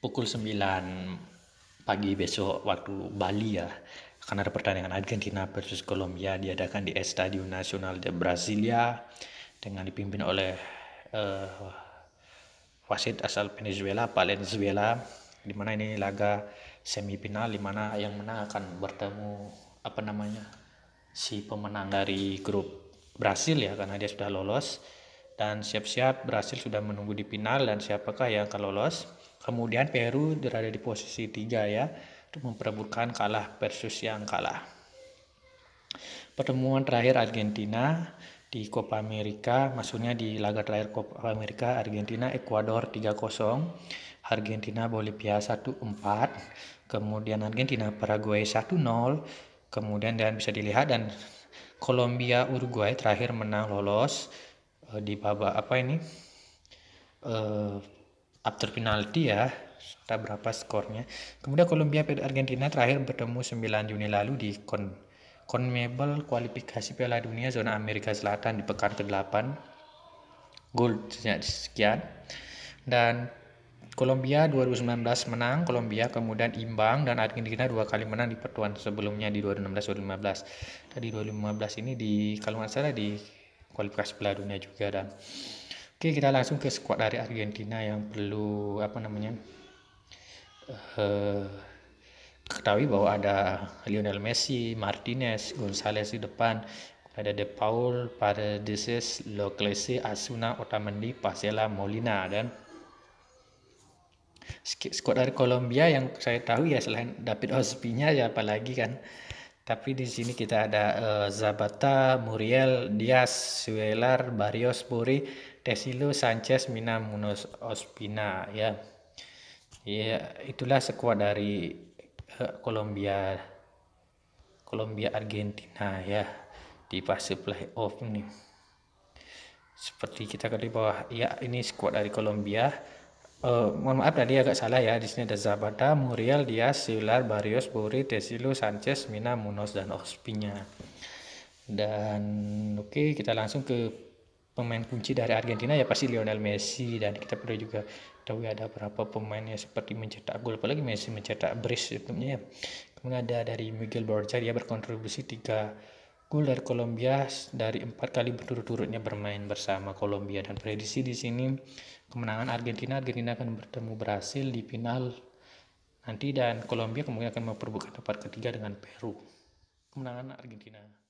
pukul 9 pagi besok waktu Bali ya karena ada pertandingan Argentina versus Kolombia diadakan di Estadio Nacional de Brasilia ya. dengan dipimpin oleh uh, wasit asal Venezuela Valenzuela di mana ini laga semifinal di mana yang menang akan bertemu apa namanya si pemenang dari grup Brasil ya karena dia sudah lolos dan siap-siap Brasil sudah menunggu di final dan siapakah yang akan lolos Kemudian Peru berada di posisi 3 ya, untuk memperebutkan kalah versus yang kalah. Pertemuan terakhir Argentina di Copa America, maksudnya di laga terakhir Copa America, Argentina Ekuador 3-0, Argentina Bolivia 1-4, kemudian Argentina Paraguay 1-0, kemudian dan bisa dilihat dan Kolombia Uruguay terakhir menang lolos eh, di babak apa ini? Uh, after penalti ya serta berapa skornya kemudian Kolombia pada Argentina terakhir bertemu 9 Juni lalu di Con CONMEBOL kualifikasi Piala Dunia zona Amerika Selatan di pekan ke-8 gold sekian dan Kolombia 2019 menang, Kolombia kemudian imbang dan Argentina dua kali menang di pertuan sebelumnya di 2016-2015. Tadi 2015 ini di kalau nggak salah di kualifikasi Piala Dunia juga dan Oke, kita langsung ke squad dari Argentina yang perlu apa namanya? Uh, ketahui bahwa ada Lionel Messi, Martinez, Gonzalez di depan, ada De Paul, Paredes, Loclese, Asuna, Otamendi, Pasela, Molina dan squad dari Kolombia yang saya tahu ya selain David Ospina ya apalagi kan tapi di sini kita ada uh, eh, Zabata, Muriel, Diaz, Suelar, Barrios, Puri, Desilu Sanchez Mina Munoz Ospina ya. Ya, itulah sekuat dari eh, Kolombia uh, Kolombia Argentina ya di fase playoff ini. Seperti kita ketahui bahwa ya ini skuad dari Kolombia. Uh, mohon maaf tadi agak salah ya. Di sini ada Zabata, Muriel, Diaz, Silar, Barrios, Buri, Desilu, Sanchez, Mina, Munoz dan Ospina. Dan oke okay, kita langsung ke pemain kunci dari Argentina ya pasti Lionel Messi dan kita perlu juga tahu ya ada berapa pemainnya seperti mencetak gol apalagi Messi mencetak brace sebetulnya. ya. kemudian ada dari Miguel Borja dia berkontribusi tiga gol dari Kolombia dari empat kali berturut-turutnya bermain bersama Kolombia dan prediksi di sini kemenangan Argentina Argentina akan bertemu Brasil di final nanti dan Kolombia kemudian akan memperbutkan tempat ketiga dengan Peru kemenangan Argentina